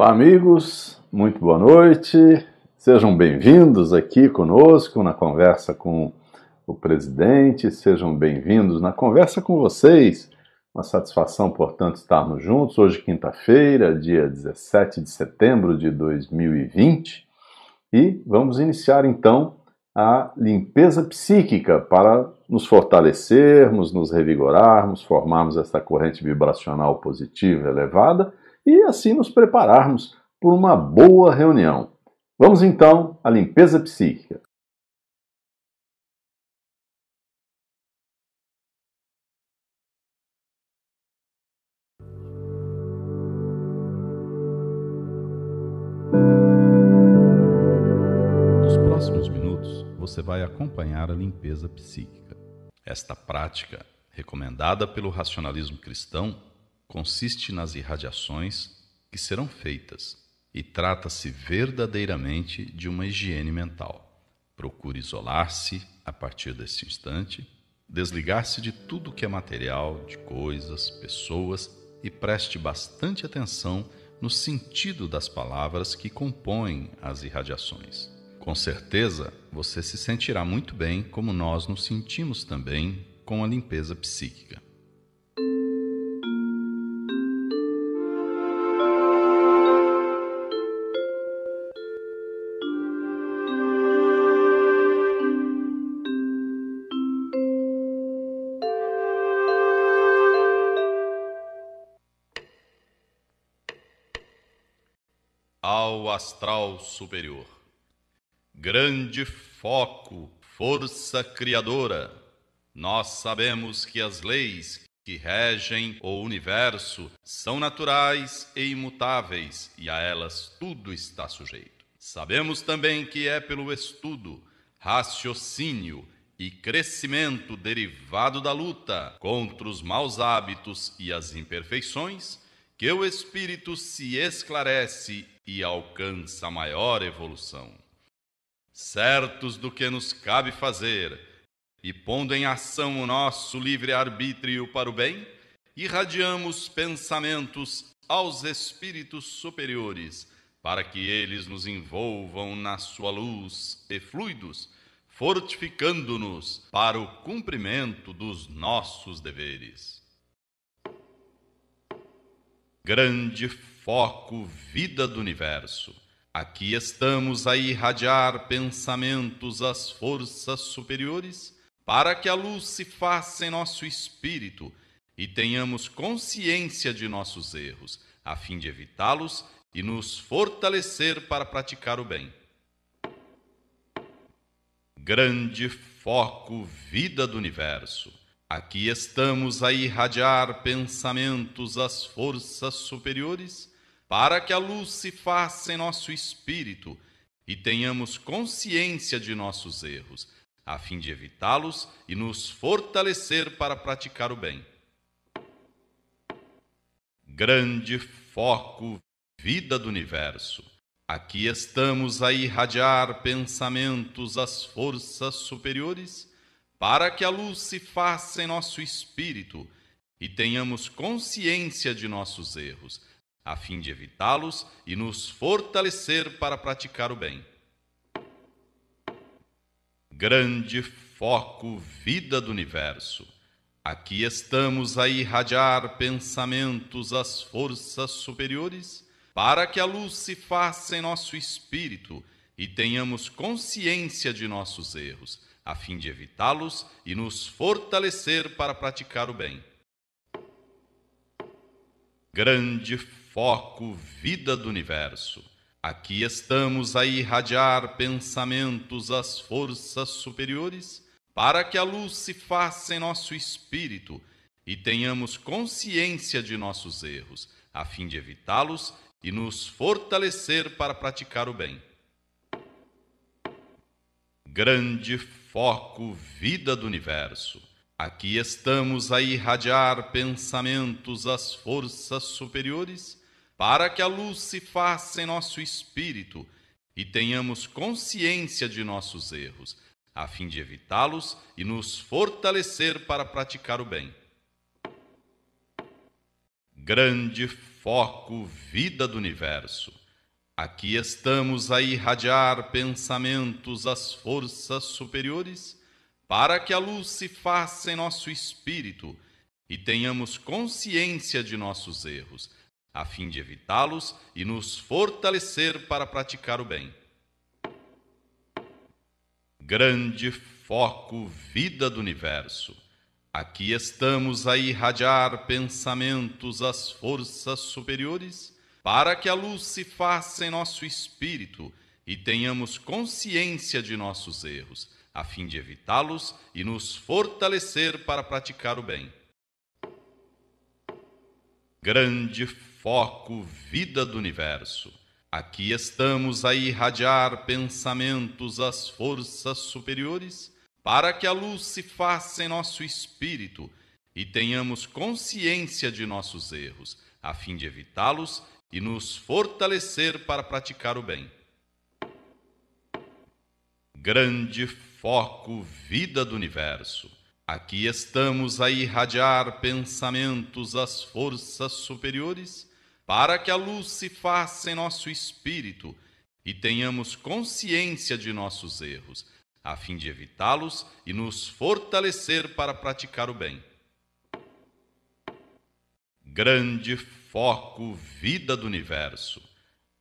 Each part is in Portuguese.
Olá, amigos, muito boa noite. Sejam bem-vindos aqui conosco na conversa com o presidente, sejam bem-vindos na conversa com vocês. Uma satisfação, portanto, estarmos juntos hoje, quinta-feira, dia 17 de setembro de 2020, e vamos iniciar então a limpeza psíquica para nos fortalecermos, nos revigorarmos, formarmos essa corrente vibracional positiva elevada e assim nos prepararmos por uma boa reunião. Vamos então à limpeza psíquica. Nos próximos minutos, você vai acompanhar a limpeza psíquica. Esta prática, recomendada pelo racionalismo cristão, consiste nas irradiações que serão feitas e trata-se verdadeiramente de uma higiene mental. Procure isolar-se a partir desse instante, desligar-se de tudo que é material, de coisas, pessoas e preste bastante atenção no sentido das palavras que compõem as irradiações. Com certeza, você se sentirá muito bem, como nós nos sentimos também com a limpeza psíquica. astral superior. Grande foco, força criadora. Nós sabemos que as leis que regem o universo são naturais e imutáveis e a elas tudo está sujeito. Sabemos também que é pelo estudo, raciocínio e crescimento derivado da luta contra os maus hábitos e as imperfeições que o espírito se esclarece e alcança maior evolução. Certos do que nos cabe fazer, e pondo em ação o nosso livre-arbítrio para o bem, irradiamos pensamentos aos espíritos superiores, para que eles nos envolvam na sua luz e fluidos, fortificando-nos para o cumprimento dos nossos deveres grande foco, vida do universo. Aqui estamos a irradiar pensamentos às forças superiores para que a luz se faça em nosso espírito e tenhamos consciência de nossos erros, a fim de evitá-los e nos fortalecer para praticar o bem. Grande foco, vida do universo. Aqui estamos a irradiar pensamentos às forças superiores, para que a luz se faça em nosso espírito e tenhamos consciência de nossos erros, a fim de evitá-los e nos fortalecer para praticar o bem. Grande foco, vida do universo. Aqui estamos a irradiar pensamentos às forças superiores para que a luz se faça em nosso espírito e tenhamos consciência de nossos erros, a fim de evitá-los e nos fortalecer para praticar o bem. Grande foco, vida do universo. Aqui estamos a irradiar pensamentos às forças superiores, para que a luz se faça em nosso espírito e tenhamos consciência de nossos erros a fim de evitá-los e nos fortalecer para praticar o bem. Grande foco, vida do universo. Aqui estamos a irradiar pensamentos às forças superiores, para que a luz se faça em nosso espírito e tenhamos consciência de nossos erros, a fim de evitá-los e nos fortalecer para praticar o bem grande foco, vida do universo. Aqui estamos a irradiar pensamentos às forças superiores para que a luz se faça em nosso espírito e tenhamos consciência de nossos erros, a fim de evitá-los e nos fortalecer para praticar o bem. Grande foco, vida do universo. Aqui estamos a irradiar pensamentos às forças superiores, para que a luz se faça em nosso espírito e tenhamos consciência de nossos erros, a fim de evitá-los e nos fortalecer para praticar o bem. Grande foco, vida do universo. Aqui estamos a irradiar pensamentos às forças superiores para que a luz se faça em nosso espírito e tenhamos consciência de nossos erros, a fim de evitá-los e nos fortalecer para praticar o bem. Grande foco, vida do universo. Aqui estamos a irradiar pensamentos às forças superiores, para que a luz se faça em nosso espírito e tenhamos consciência de nossos erros, a fim de evitá-los e nos fortalecer para praticar o bem. Grande foco, vida do universo. Aqui estamos a irradiar pensamentos às forças superiores para que a luz se faça em nosso espírito e tenhamos consciência de nossos erros, a fim de evitá-los e nos fortalecer para praticar o bem. Grande foco vida do universo.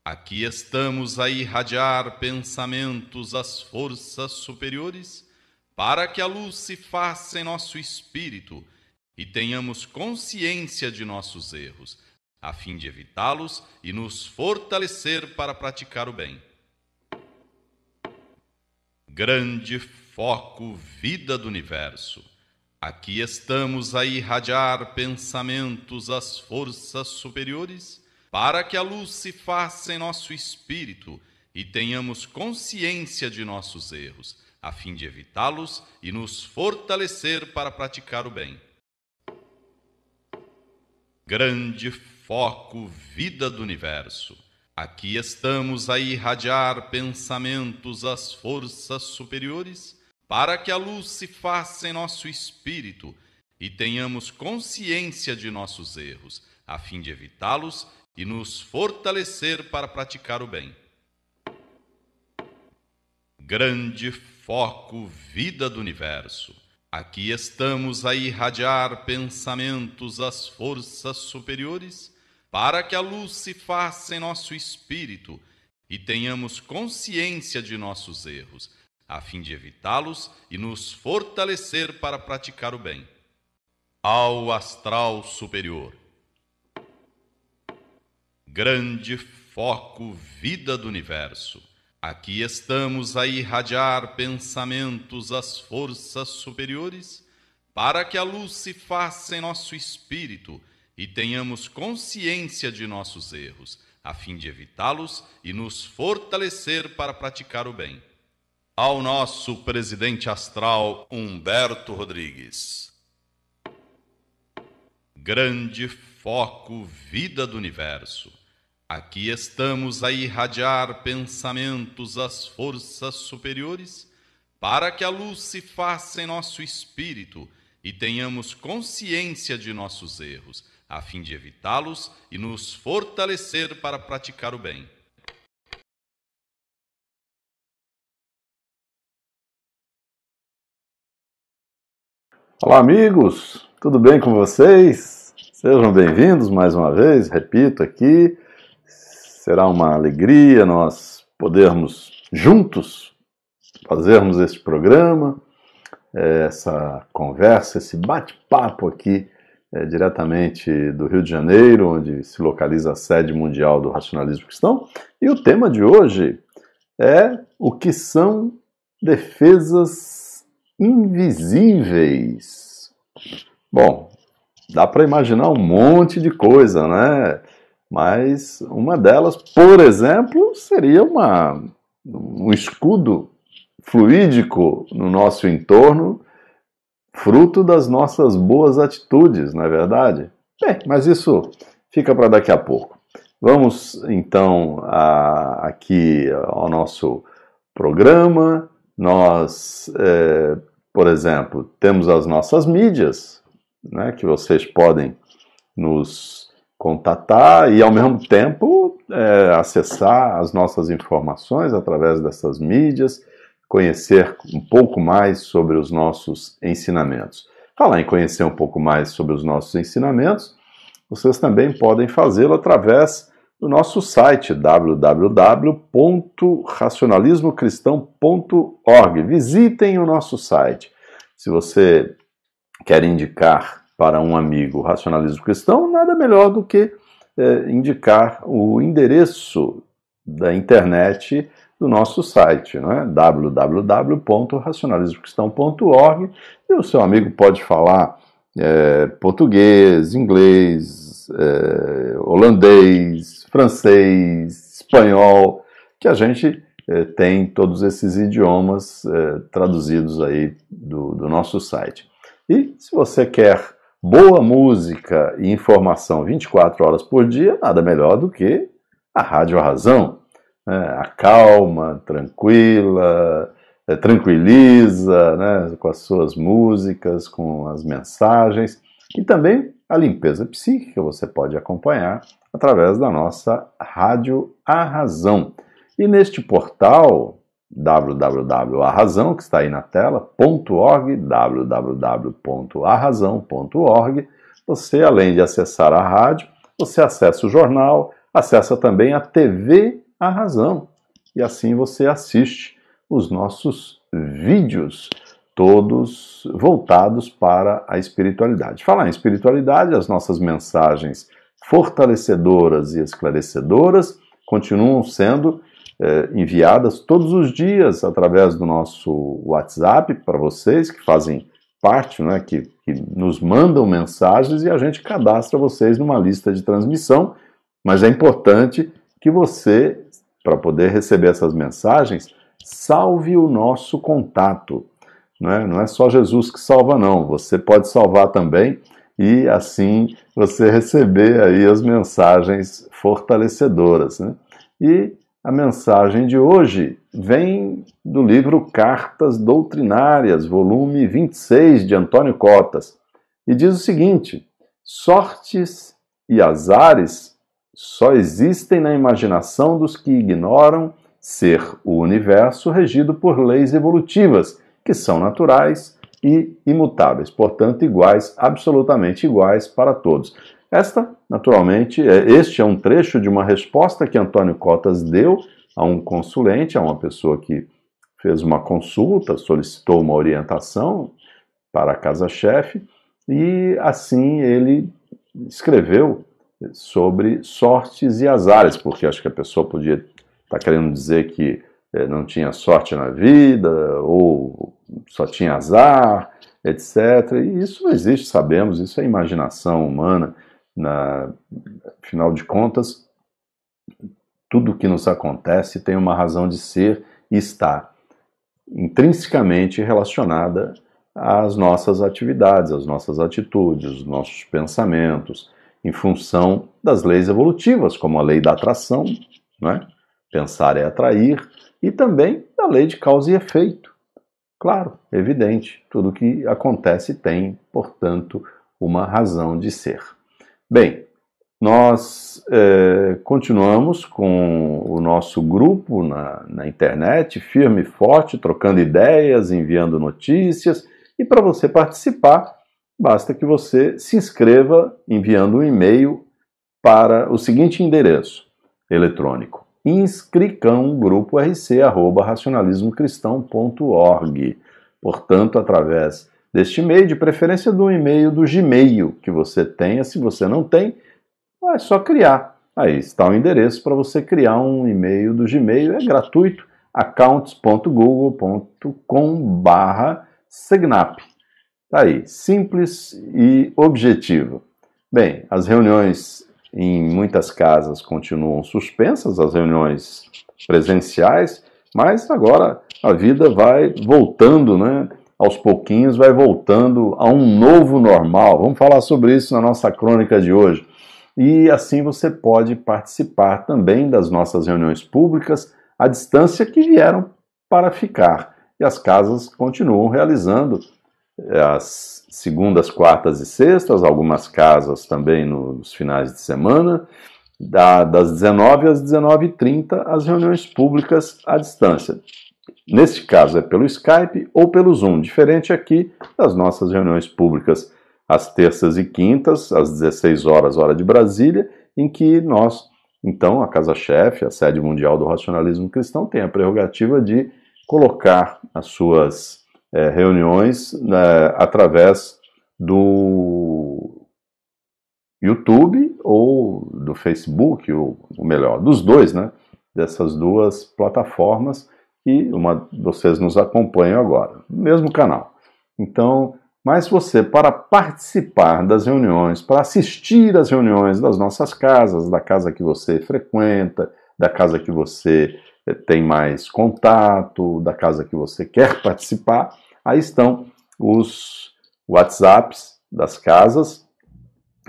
Aqui estamos a irradiar pensamentos às forças superiores para que a luz se faça em nosso espírito e tenhamos consciência de nossos erros, a fim de evitá-los e nos fortalecer para praticar o bem. Grande foco vida do universo. Aqui estamos a irradiar pensamentos às forças superiores, para que a luz se faça em nosso espírito e tenhamos consciência de nossos erros, a fim de evitá-los e nos fortalecer para praticar o bem. Grande foco, vida do universo. Aqui estamos a irradiar pensamentos às forças superiores para que a luz se faça em nosso espírito e tenhamos consciência de nossos erros, a fim de evitá-los e nos fortalecer para praticar o bem. Grande foco, vida do universo. Aqui estamos a irradiar pensamentos às forças superiores, para que a luz se faça em nosso espírito e tenhamos consciência de nossos erros, a fim de evitá-los e nos fortalecer para praticar o bem. Ao astral superior. Grande foco, vida do universo. Aqui estamos a irradiar pensamentos às forças superiores, para que a luz se faça em nosso espírito e tenhamos consciência de nossos erros, a fim de evitá-los e nos fortalecer para praticar o bem ao nosso presidente astral Humberto Rodrigues. Grande foco, vida do universo. Aqui estamos a irradiar pensamentos às forças superiores para que a luz se faça em nosso espírito e tenhamos consciência de nossos erros, a fim de evitá-los e nos fortalecer para praticar o bem. Olá, amigos! Tudo bem com vocês? Sejam bem-vindos mais uma vez, repito aqui. Será uma alegria nós podermos juntos fazermos este programa, eh, essa conversa, esse bate-papo aqui é, diretamente do Rio de Janeiro, onde se localiza a sede mundial do racionalismo cristão. E o tema de hoje é o que são defesas invisíveis. Bom, dá para imaginar um monte de coisa, né? Mas uma delas, por exemplo, seria uma, um escudo fluídico no nosso entorno, fruto das nossas boas atitudes, não é verdade? Bem, mas isso fica para daqui a pouco. Vamos então a, aqui ao nosso programa. Nós é, por exemplo, temos as nossas mídias, né, que vocês podem nos contatar e, ao mesmo tempo, é, acessar as nossas informações através dessas mídias, conhecer um pouco mais sobre os nossos ensinamentos. Falar em conhecer um pouco mais sobre os nossos ensinamentos, vocês também podem fazê-lo através no nosso site www.racionalismocristão.org. Visitem o nosso site. Se você quer indicar para um amigo o racionalismo cristão, nada melhor do que é, indicar o endereço da internet do nosso site, não é? www.racionalismocristão.org. E o seu amigo pode falar é, português, inglês, é, holandês, francês, espanhol, que a gente eh, tem todos esses idiomas eh, traduzidos aí do, do nosso site. E se você quer boa música e informação 24 horas por dia, nada melhor do que a Rádio Razão. Né? A calma, tranquila, é, tranquiliza né? com as suas músicas, com as mensagens. E também a limpeza psíquica você pode acompanhar através da nossa Rádio A Razão. E neste portal www.arrazão, que está aí na tela, .org, www.arrazão.org, você, além de acessar a rádio, você acessa o jornal, acessa também a TV A Razão. E assim você assiste os nossos vídeos, todos voltados para a espiritualidade. Falar em espiritualidade, as nossas mensagens fortalecedoras e esclarecedoras continuam sendo eh, enviadas todos os dias através do nosso WhatsApp para vocês que fazem parte, né, que, que nos mandam mensagens e a gente cadastra vocês numa lista de transmissão. Mas é importante que você, para poder receber essas mensagens, salve o nosso contato. Não é, não é só Jesus que salva, não. Você pode salvar também e assim você receber aí as mensagens fortalecedoras. Né? E a mensagem de hoje vem do livro Cartas Doutrinárias, volume 26 de Antônio Cotas, e diz o seguinte: sortes e azares só existem na imaginação dos que ignoram ser o universo regido por leis evolutivas, que são naturais e imutáveis, portanto, iguais, absolutamente iguais para todos. Esta, naturalmente, é, este é um trecho de uma resposta que Antônio Cotas deu a um consulente, a uma pessoa que fez uma consulta, solicitou uma orientação para a casa-chefe, e assim ele escreveu sobre sortes e azares, porque acho que a pessoa podia estar tá querendo dizer que eh, não tinha sorte na vida, ou só tinha azar, etc. E isso não existe, sabemos, isso é imaginação humana. Na, afinal de contas, tudo que nos acontece tem uma razão de ser e está intrinsecamente relacionada às nossas atividades, às nossas atitudes, aos nossos pensamentos, em função das leis evolutivas, como a lei da atração, não é? Pensar é atrair, e também da lei de causa e efeito. Claro, evidente, tudo que acontece tem, portanto, uma razão de ser. Bem, nós eh, continuamos com o nosso grupo na, na internet, firme e forte, trocando ideias, enviando notícias. E para você participar, basta que você se inscreva enviando um e-mail para o seguinte endereço eletrônico: inscricão grupo rc arroba racionalismocristão.org. Portanto, através deste e-mail, de preferência do e-mail do Gmail que você tenha. Se você não tem, é só criar. Aí está o endereço para você criar um e-mail do Gmail, é gratuito, accounts.google.com barra Segnap. Tá aí, simples e objetivo. Bem, as reuniões em muitas casas continuam suspensas as reuniões presenciais, mas agora a vida vai voltando, né? Aos pouquinhos vai voltando a um novo normal. Vamos falar sobre isso na nossa crônica de hoje. E assim você pode participar também das nossas reuniões públicas à distância que vieram para ficar. E as casas continuam realizando às segundas, quartas e sextas, algumas casas também nos finais de semana, das 19 às 19h30, as reuniões públicas à distância. Neste caso é pelo Skype ou pelo Zoom, diferente aqui das nossas reuniões públicas às terças e quintas, às 16 horas, hora de Brasília, em que nós, então, a Casa-Chefe, a sede mundial do racionalismo cristão, tem a prerrogativa de colocar as suas é, reuniões né, através do YouTube ou do Facebook, ou, ou melhor, dos dois, né? Dessas duas plataformas e uma vocês nos acompanham agora, no mesmo canal. Então, mas você, para participar das reuniões, para assistir às reuniões das nossas casas, da casa que você frequenta, da casa que você eh, tem mais contato, da casa que você quer participar. Aí estão os WhatsApps das casas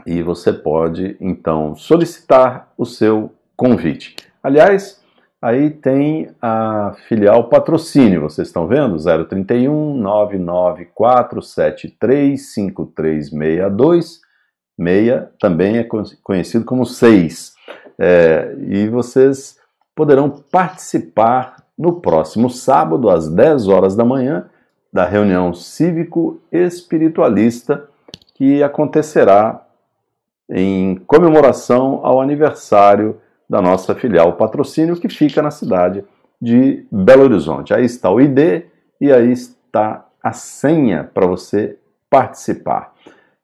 e você pode então solicitar o seu convite. Aliás, aí tem a filial patrocínio, vocês estão vendo? 031 994735362 meia também é conhecido como 6. É, e vocês poderão participar no próximo sábado, às 10 horas da manhã, da reunião cívico-espiritualista que acontecerá em comemoração ao aniversário da nossa filial Patrocínio, que fica na cidade de Belo Horizonte. Aí está o ID e aí está a senha para você participar.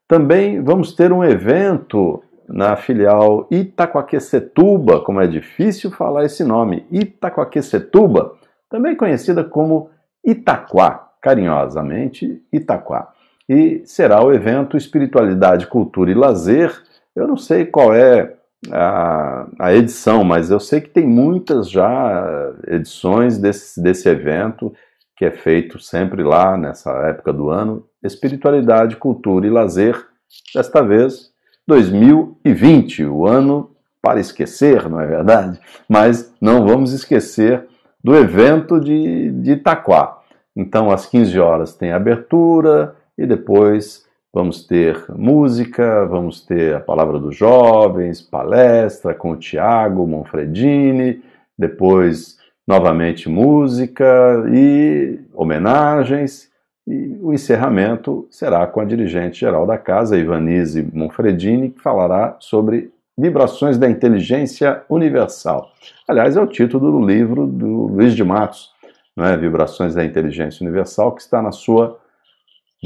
Também vamos ter um evento na filial Itacoaquecetuba, como é difícil falar esse nome, Itacoaquecetuba, também conhecida como Itaquá, carinhosamente Itaquá. E será o evento Espiritualidade, Cultura e Lazer. Eu não sei qual é a, a edição, mas eu sei que tem muitas já edições desse, desse evento que é feito sempre lá nessa época do ano. Espiritualidade, Cultura e Lazer. Desta vez 2020, o ano para esquecer, não é verdade? Mas não vamos esquecer do evento de, de Itaquá. Então, às 15 horas tem abertura e depois vamos ter música, vamos ter a palavra dos jovens, palestra com o Tiago Monfredini, depois novamente música e homenagens e o encerramento será com a dirigente geral da casa, Ivanise Monfredini, que falará sobre Vibrações da Inteligência Universal. Aliás, é o título do livro do Luiz de Matos, né? Vibrações da Inteligência Universal, que está na sua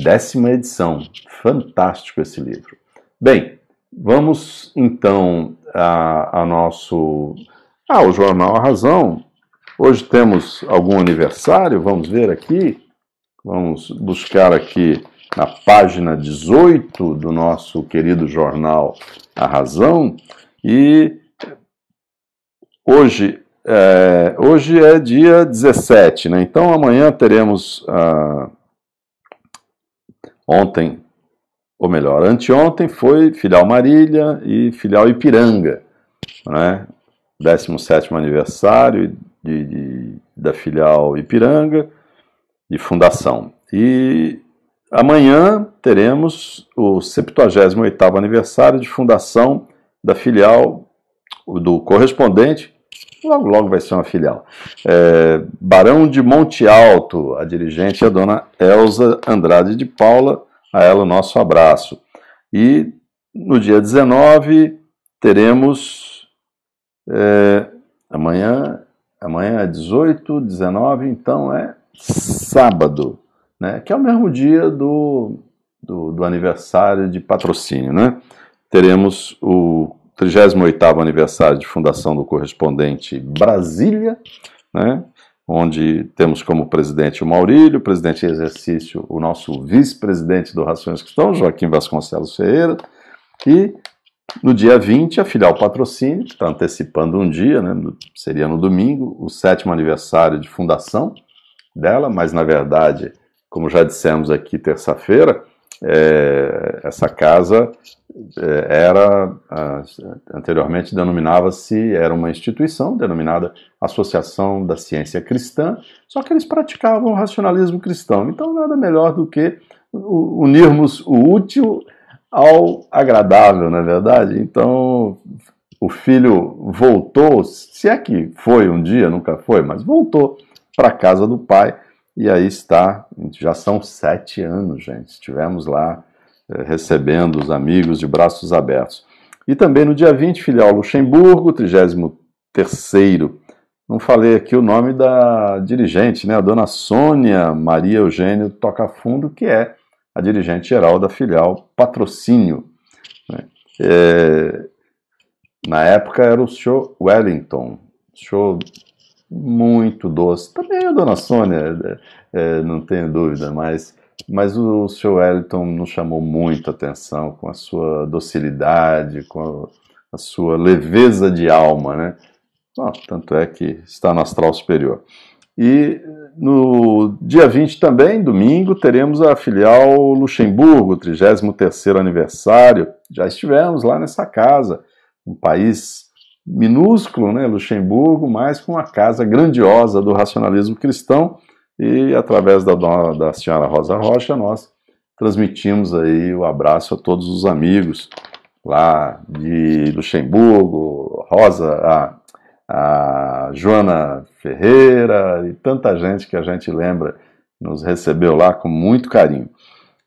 décima edição. Fantástico esse livro. Bem, vamos então ao nosso. Ah, o Jornal A Razão. Hoje temos algum aniversário, vamos ver aqui. Vamos buscar aqui na página 18 do nosso querido jornal A Razão. E hoje é, hoje é dia 17, né? Então amanhã teremos. Ah, ontem, ou melhor, anteontem foi filial Marília e filial Ipiranga, né? 17 aniversário de, de, da filial Ipiranga de fundação. E amanhã teremos o 78º aniversário de fundação da filial do correspondente, logo logo vai ser uma filial, é, Barão de Monte Alto, a dirigente é a dona Elza Andrade de Paula, a ela o nosso abraço. E no dia 19 teremos é, amanhã, amanhã é 18, 19, então é sábado, né? que é o mesmo dia do, do, do aniversário de patrocínio. Né? Teremos o 38 aniversário de fundação do correspondente Brasília, né? onde temos como presidente o Maurílio, presidente em exercício o nosso vice-presidente do Rações Cristão, Joaquim Vasconcelos Ferreira, e no dia 20, a filial Patrocínio, que está antecipando um dia, né? seria no domingo, o sétimo aniversário de fundação, dela, mas na verdade, como já dissemos aqui terça-feira, é, essa casa é, era anteriormente denominava-se era uma instituição denominada Associação da Ciência Cristã, só que eles praticavam o racionalismo cristão. Então nada melhor do que unirmos o útil ao agradável, não é verdade? Então o filho voltou, se é que foi um dia, nunca foi, mas voltou para casa do pai. E aí está, já são sete anos, gente. Estivemos lá eh, recebendo os amigos de braços abertos. E também no dia 20, filial Luxemburgo, 33 Não falei aqui o nome da dirigente, né? A dona Sônia Maria Eugênio Tocafundo, que é a dirigente geral da filial Patrocínio. Né? É, na época era o senhor Wellington, senhor muito doce. Também a dona Sônia, é, é não tenho dúvida, mas, mas o, senhor seu Wellington nos chamou muito atenção com a sua docilidade, com a, a sua leveza de alma, né? tanto é que está no astral superior. E no dia 20 também, domingo, teremos a filial Luxemburgo, 33º aniversário. Já estivemos lá nessa casa, um país minúsculo, né, Luxemburgo, mas com a casa grandiosa do racionalismo cristão. E através da, dona, da senhora Rosa Rocha, nós transmitimos aí o abraço a todos os amigos lá de Luxemburgo, Rosa, a, a Joana Ferreira e tanta gente que a gente lembra nos recebeu lá com muito carinho.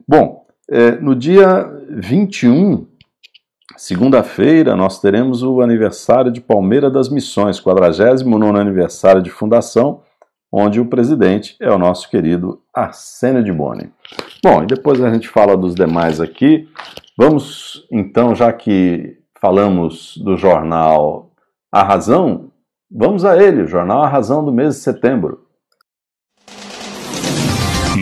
Bom, é, no dia 21 Segunda-feira nós teremos o aniversário de Palmeira das Missões, 49 aniversário de fundação, onde o presidente é o nosso querido Arsênio de Boni. Bom, e depois a gente fala dos demais aqui. Vamos então, já que falamos do jornal A Razão, vamos a ele, o jornal A Razão do mês de setembro.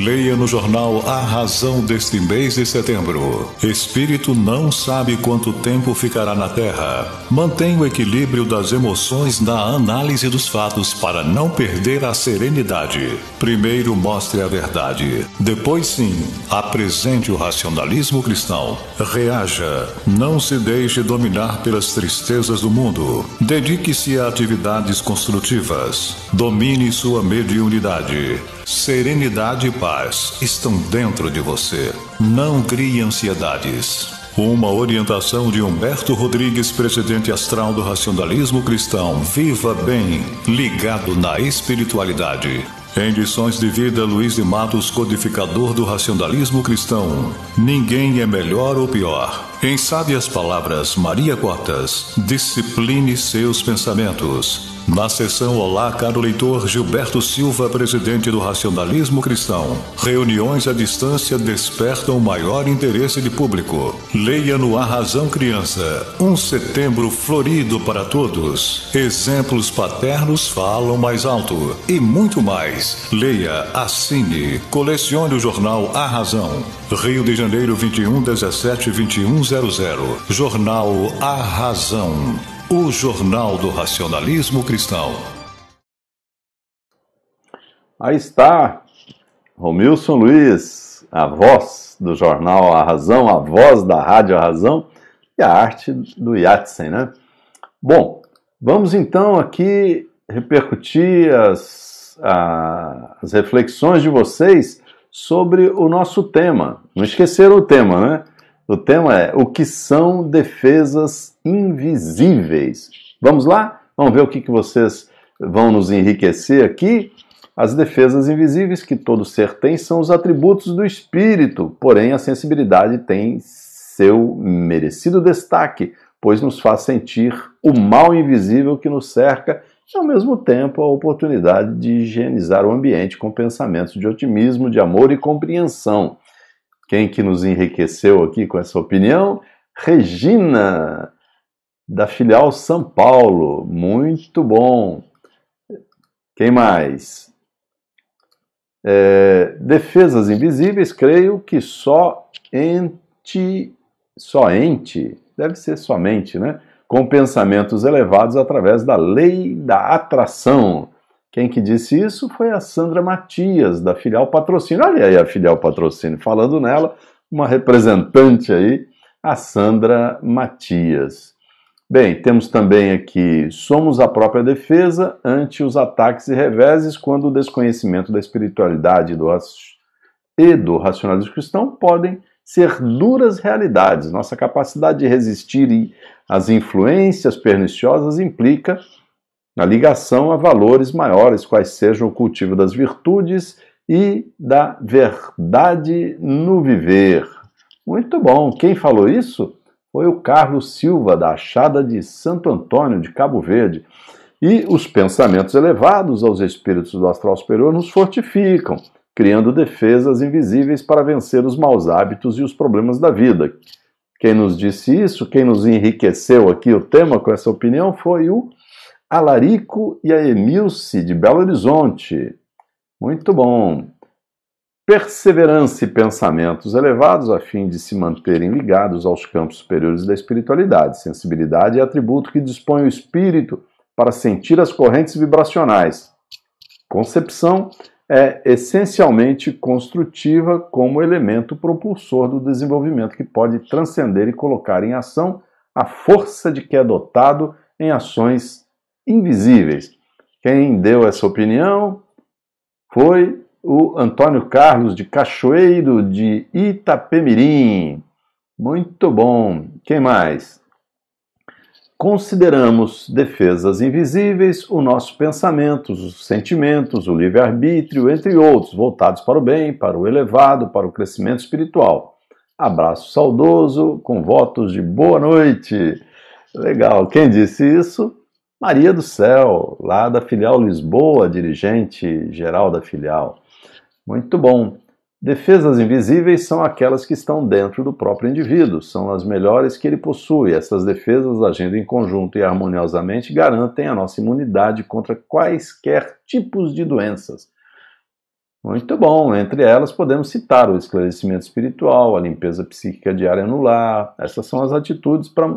Leia no jornal A Razão deste mês de setembro. Espírito não sabe quanto tempo ficará na Terra. Mantém o equilíbrio das emoções na análise dos fatos para não perder a serenidade. Primeiro mostre a verdade. Depois sim, apresente o racionalismo cristão. Reaja. Não se deixe dominar pelas tristezas do mundo. Dedique-se a atividades construtivas. Domine sua mediunidade. Serenidade e paz estão dentro de você. Não crie ansiedades. Uma orientação de Humberto Rodrigues, presidente astral do Racionalismo Cristão. Viva bem, ligado na espiritualidade. Em lições de vida, Luiz de Matos, codificador do racionalismo cristão. Ninguém é melhor ou pior. Em sábias palavras, Maria Cortas, discipline seus pensamentos. Na sessão Olá, caro leitor, Gilberto Silva, presidente do Racionalismo Cristão. Reuniões à distância despertam maior interesse de público. Leia no A Razão Criança. Um setembro florido para todos. Exemplos paternos falam mais alto. E muito mais. Leia, assine, colecione o jornal A Razão. Rio de Janeiro 21 17 2100. Jornal A Razão. O Jornal do Racionalismo Cristão. Aí está Romilson Luiz, a voz do jornal A Razão, a voz da Rádio A Razão e a arte do Yatsen, né? Bom, vamos então aqui repercutir as, a, as reflexões de vocês sobre o nosso tema. Não esqueceram o tema, né? O tema é o que são defesas invisíveis. Vamos lá? Vamos ver o que, que vocês vão nos enriquecer aqui. As defesas invisíveis que todo ser tem são os atributos do espírito, porém a sensibilidade tem seu merecido destaque, pois nos faz sentir o mal invisível que nos cerca e, ao mesmo tempo, a oportunidade de higienizar o ambiente com pensamentos de otimismo, de amor e compreensão. Quem que nos enriqueceu aqui com essa opinião? Regina! da filial São Paulo. Muito bom. Quem mais? É, defesas invisíveis, creio que só ente, só ente, deve ser somente, né? Com pensamentos elevados através da lei da atração. Quem que disse isso foi a Sandra Matias, da filial Patrocínio. Olha aí a filial Patrocínio, falando nela, uma representante aí, a Sandra Matias. Bem, temos também aqui: somos a própria defesa ante os ataques e reveses quando o desconhecimento da espiritualidade do e do racionalismo cristão podem ser duras realidades. Nossa capacidade de resistir às influências perniciosas implica na ligação a valores maiores, quais sejam o cultivo das virtudes e da verdade no viver. Muito bom. Quem falou isso? foi o Carlos Silva, da Achada de Santo Antônio, de Cabo Verde. E os pensamentos elevados aos espíritos do astral superior nos fortificam, criando defesas invisíveis para vencer os maus hábitos e os problemas da vida. Quem nos disse isso, quem nos enriqueceu aqui o tema com essa opinião foi o Alarico e a Emilce de Belo Horizonte. Muito bom perseverança e pensamentos elevados a fim de se manterem ligados aos campos superiores da espiritualidade. Sensibilidade é atributo que dispõe o espírito para sentir as correntes vibracionais. Concepção é essencialmente construtiva como elemento propulsor do desenvolvimento que pode transcender e colocar em ação a força de que é dotado em ações invisíveis. Quem deu essa opinião foi o Antônio Carlos de Cachoeiro de Itapemirim. Muito bom. Quem mais? Consideramos defesas invisíveis o nosso pensamento, os sentimentos, o livre-arbítrio, entre outros, voltados para o bem, para o elevado, para o crescimento espiritual. Abraço saudoso, com votos de boa noite. Legal. Quem disse isso? Maria do Céu, lá da filial Lisboa, dirigente geral da filial. Muito bom. Defesas invisíveis são aquelas que estão dentro do próprio indivíduo, são as melhores que ele possui. Essas defesas, agindo em conjunto e harmoniosamente, garantem a nossa imunidade contra quaisquer tipos de doenças. Muito bom, entre elas podemos citar o esclarecimento espiritual, a limpeza psíquica diária no lar. Essas são as atitudes para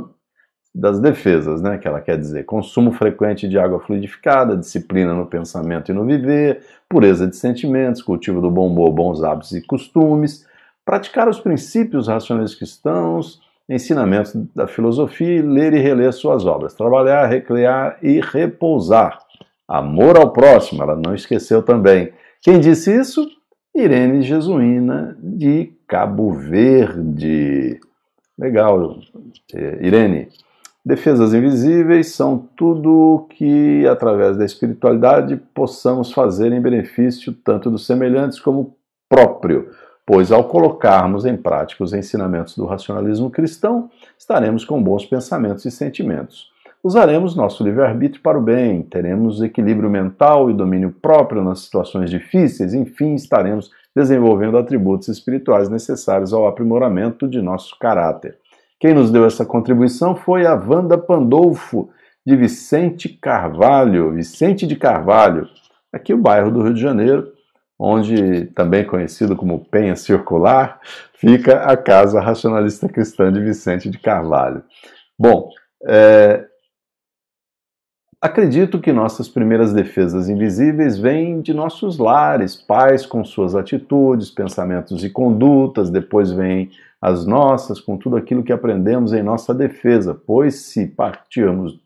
das defesas, né, que ela quer dizer consumo frequente de água fluidificada, disciplina no pensamento e no viver, pureza de sentimentos, cultivo do bom humor, bons hábitos e costumes, praticar os princípios racionais cristãos, ensinamentos da filosofia, ler e reler suas obras, trabalhar, recrear e repousar. Amor ao próximo, ela não esqueceu também. Quem disse isso? Irene Jesuína de Cabo Verde. Legal, é, Irene. Defesas invisíveis são tudo o que, através da espiritualidade, possamos fazer em benefício tanto dos semelhantes como próprio, pois ao colocarmos em prática os ensinamentos do racionalismo cristão, estaremos com bons pensamentos e sentimentos. Usaremos nosso livre-arbítrio para o bem, teremos equilíbrio mental e domínio próprio nas situações difíceis, enfim, estaremos desenvolvendo atributos espirituais necessários ao aprimoramento de nosso caráter. Quem nos deu essa contribuição foi a Wanda Pandolfo, de Vicente Carvalho, Vicente de Carvalho, aqui o bairro do Rio de Janeiro, onde, também conhecido como Penha Circular, fica a Casa Racionalista Cristã de Vicente de Carvalho. Bom, é... acredito que nossas primeiras defesas invisíveis vêm de nossos lares, pais com suas atitudes, pensamentos e condutas, depois vêm as nossas com tudo aquilo que aprendemos em nossa defesa, pois se partirmos,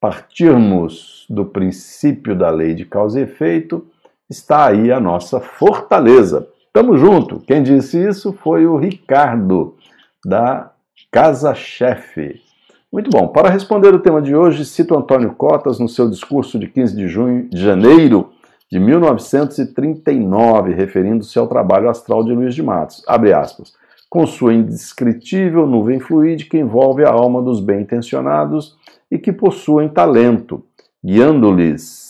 partirmos do princípio da lei de causa e efeito, está aí a nossa fortaleza. Tamo junto! Quem disse isso foi o Ricardo, da Casa Chefe. Muito bom. Para responder o tema de hoje, cito Antônio Cotas no seu discurso de 15 de junho, de janeiro de 1939, referindo-se ao trabalho astral de Luiz de Matos. Abre aspas com sua indescritível nuvem fluídica envolve a alma dos bem-intencionados e que possuem talento, guiando-lhes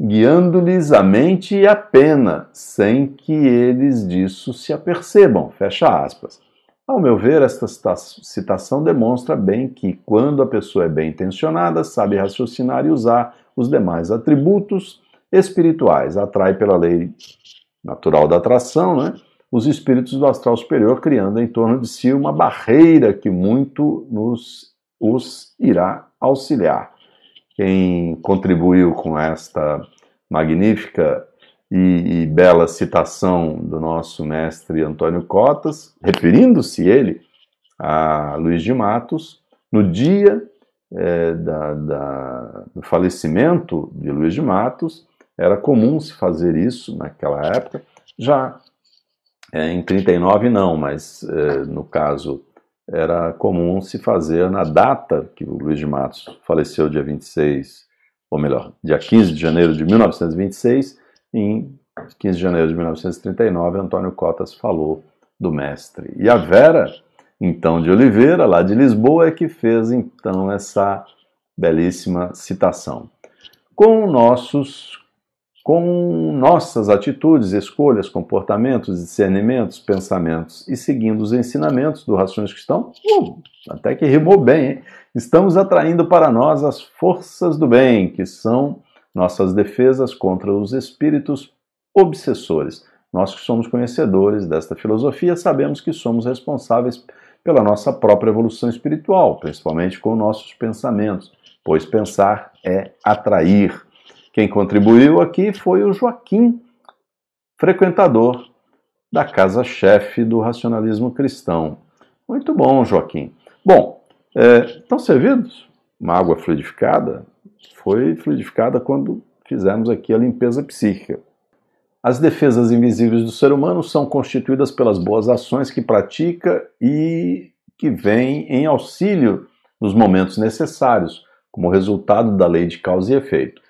guiando-lhes a mente e a pena, sem que eles disso se apercebam. Fecha aspas. Ao meu ver, esta citação demonstra bem que, quando a pessoa é bem intencionada, sabe raciocinar e usar os demais atributos espirituais. Atrai pela lei natural da atração, né? os espíritos do astral superior, criando em torno de si uma barreira que muito nos os irá auxiliar. Quem contribuiu com esta magnífica e, e bela citação do nosso mestre Antônio Cotas, referindo-se ele a Luiz de Matos, no dia é, da, da, do falecimento de Luiz de Matos, era comum se fazer isso naquela época, já é, em 39 não, mas é, no caso era comum se fazer na data que o Luiz de Matos faleceu, dia 26, ou melhor, dia 15 de janeiro de 1926, em 15 de janeiro de 1939, Antônio Cotas falou do mestre. E a Vera, então de Oliveira, lá de Lisboa, é que fez então essa belíssima citação. Com nossos com nossas atitudes, escolhas, comportamentos, discernimentos, pensamentos e seguindo os ensinamentos do Rações que uh, até que rimou bem, hein? estamos atraindo para nós as forças do bem, que são nossas defesas contra os espíritos obsessores. Nós que somos conhecedores desta filosofia sabemos que somos responsáveis pela nossa própria evolução espiritual, principalmente com nossos pensamentos, pois pensar é atrair quem contribuiu aqui foi o Joaquim, frequentador da casa-chefe do racionalismo cristão. Muito bom, Joaquim. Bom, é, estão servidos? Uma água fluidificada foi fluidificada quando fizemos aqui a limpeza psíquica. As defesas invisíveis do ser humano são constituídas pelas boas ações que pratica e que vêm em auxílio nos momentos necessários, como resultado da lei de causa e efeito.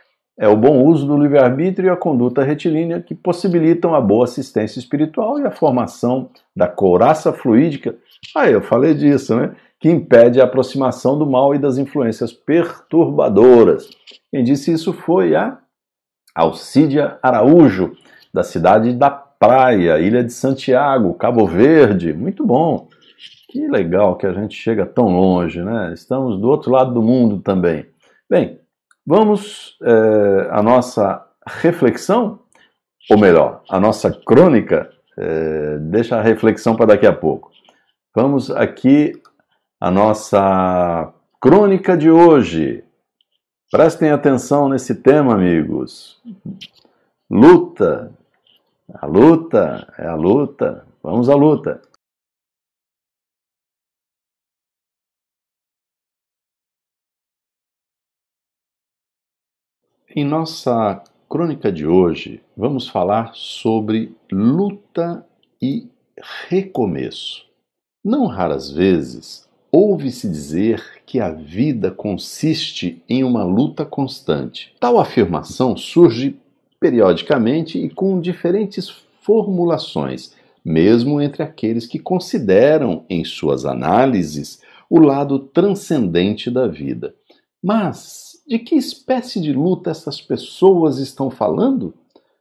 É o bom uso do livre-arbítrio e a conduta retilínea que possibilitam a boa assistência espiritual e a formação da couraça fluídica. Aí ah, eu falei disso, né? Que impede a aproximação do mal e das influências perturbadoras. Quem disse isso foi a Alcídia Araújo, da cidade da Praia, Ilha de Santiago, Cabo Verde. Muito bom. Que legal que a gente chega tão longe, né? Estamos do outro lado do mundo também. Bem, Vamos eh, à nossa reflexão, ou melhor, a nossa crônica, eh, deixa a reflexão para daqui a pouco. Vamos aqui à nossa crônica de hoje. Prestem atenção nesse tema, amigos. Luta. A luta é a luta. Vamos à luta. Em nossa crônica de hoje, vamos falar sobre luta e recomeço. Não raras vezes ouve-se dizer que a vida consiste em uma luta constante. Tal afirmação surge periodicamente e com diferentes formulações, mesmo entre aqueles que consideram, em suas análises, o lado transcendente da vida. Mas de que espécie de luta essas pessoas estão falando?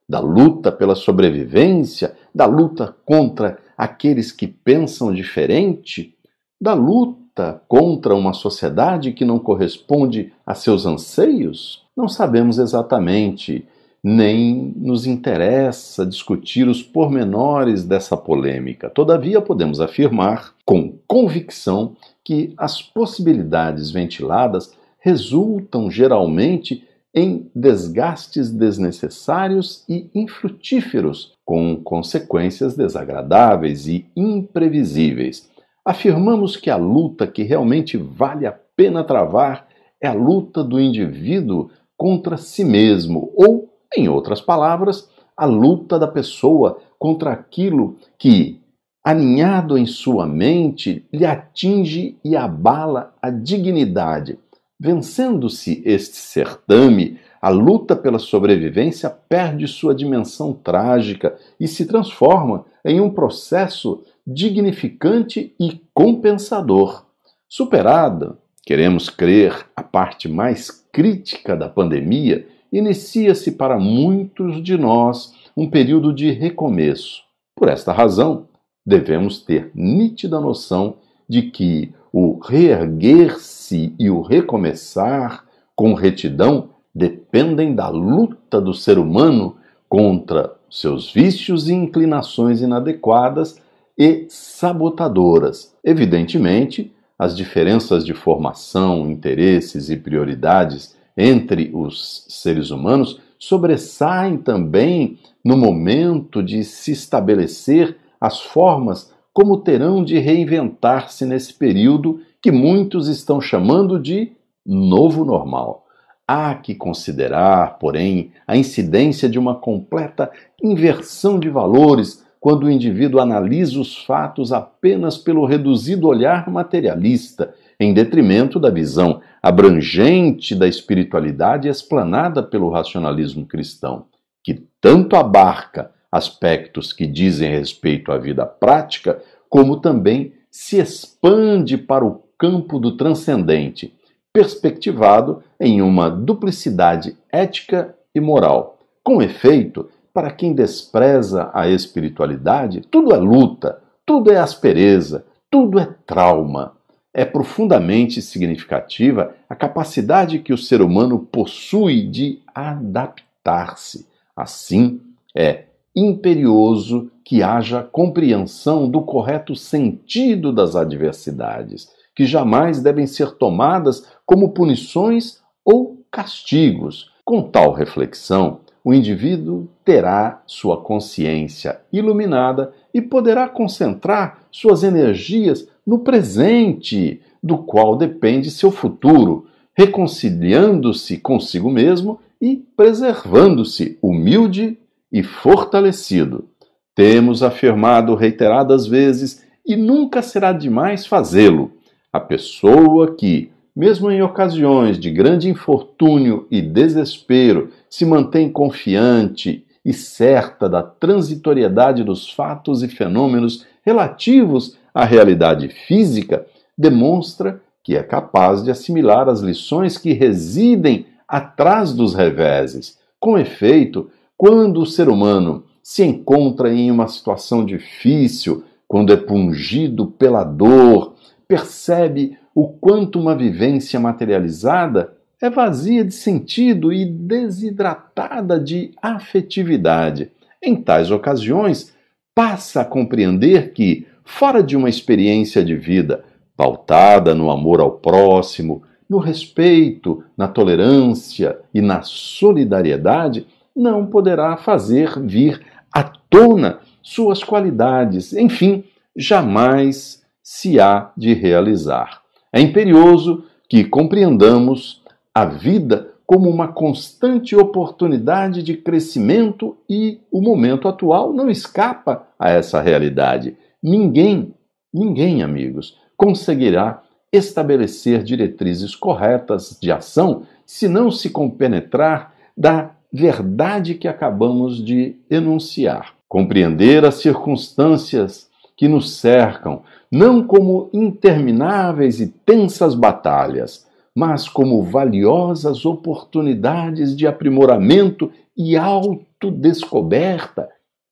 Da luta pela sobrevivência? Da luta contra aqueles que pensam diferente? Da luta contra uma sociedade que não corresponde a seus anseios? Não sabemos exatamente, nem nos interessa discutir os pormenores dessa polêmica. Todavia, podemos afirmar com convicção que as possibilidades ventiladas resultam geralmente em desgastes desnecessários e infrutíferos, com consequências desagradáveis e imprevisíveis. Afirmamos que a luta que realmente vale a pena travar é a luta do indivíduo contra si mesmo, ou, em outras palavras, a luta da pessoa contra aquilo que, aninhado em sua mente, lhe atinge e abala a dignidade Vencendo-se este certame, a luta pela sobrevivência perde sua dimensão trágica e se transforma em um processo dignificante e compensador. Superada, queremos crer, a parte mais crítica da pandemia, inicia-se para muitos de nós um período de recomeço. Por esta razão, devemos ter nítida noção de que o reerguer-se e o recomeçar com retidão dependem da luta do ser humano contra seus vícios e inclinações inadequadas e sabotadoras. Evidentemente, as diferenças de formação, interesses e prioridades entre os seres humanos sobressaem também no momento de se estabelecer as formas como terão de reinventar-se nesse período que muitos estão chamando de novo normal. Há que considerar, porém, a incidência de uma completa inversão de valores quando o indivíduo analisa os fatos apenas pelo reduzido olhar materialista, em detrimento da visão abrangente da espiritualidade explanada pelo racionalismo cristão, que tanto abarca aspectos que dizem respeito à vida prática, como também se expande para o campo do transcendente, perspectivado em uma duplicidade ética e moral. Com efeito, para quem despreza a espiritualidade, tudo é luta, tudo é aspereza, tudo é trauma. É profundamente significativa a capacidade que o ser humano possui de adaptar-se. Assim, é imperioso que haja compreensão do correto sentido das adversidades, que jamais devem ser tomadas como punições ou castigos. Com tal reflexão, o indivíduo terá sua consciência iluminada e poderá concentrar suas energias no presente, do qual depende seu futuro, reconciliando-se consigo mesmo e preservando-se humilde e fortalecido. Temos afirmado reiteradas vezes, e nunca será demais fazê-lo, a pessoa que, mesmo em ocasiões de grande infortúnio e desespero, se mantém confiante e certa da transitoriedade dos fatos e fenômenos relativos à realidade física, demonstra que é capaz de assimilar as lições que residem atrás dos reveses. Com efeito, quando o ser humano se encontra em uma situação difícil, quando é pungido pela dor, percebe o quanto uma vivência materializada é vazia de sentido e desidratada de afetividade. Em tais ocasiões, passa a compreender que, fora de uma experiência de vida pautada no amor ao próximo, no respeito, na tolerância e na solidariedade, não poderá fazer vir à tona suas qualidades, enfim, jamais se há de realizar. É imperioso que compreendamos a vida como uma constante oportunidade de crescimento e o momento atual não escapa a essa realidade. Ninguém, ninguém, amigos, conseguirá estabelecer diretrizes corretas de ação se não se compenetrar da verdade que acabamos de enunciar. Compreender as circunstâncias que nos cercam, não como intermináveis e tensas batalhas, mas como valiosas oportunidades de aprimoramento e autodescoberta,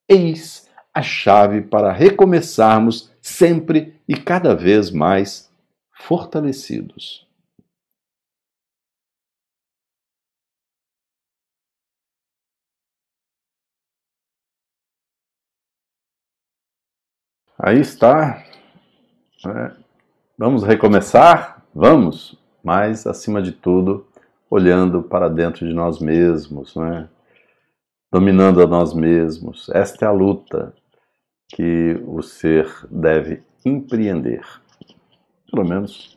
eis a chave para recomeçarmos sempre e cada vez mais fortalecidos. Aí está. Né? Vamos recomeçar? Vamos! Mas, acima de tudo, olhando para dentro de nós mesmos, né? dominando a nós mesmos. Esta é a luta que o ser deve empreender. Pelo menos,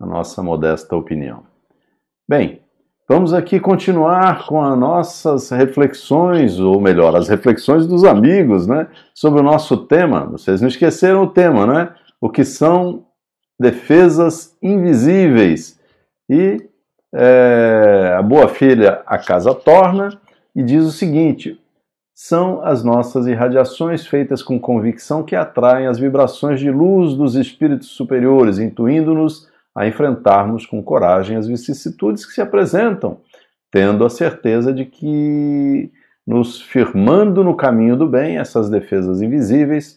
a nossa modesta opinião. Bem, Vamos aqui continuar com as nossas reflexões, ou melhor, as reflexões dos amigos, né? Sobre o nosso tema. Vocês não esqueceram o tema, né? O que são defesas invisíveis. E é, a boa filha a casa torna e diz o seguinte: são as nossas irradiações feitas com convicção que atraem as vibrações de luz dos espíritos superiores, intuindo-nos a enfrentarmos com coragem as vicissitudes que se apresentam, tendo a certeza de que, nos firmando no caminho do bem, essas defesas invisíveis,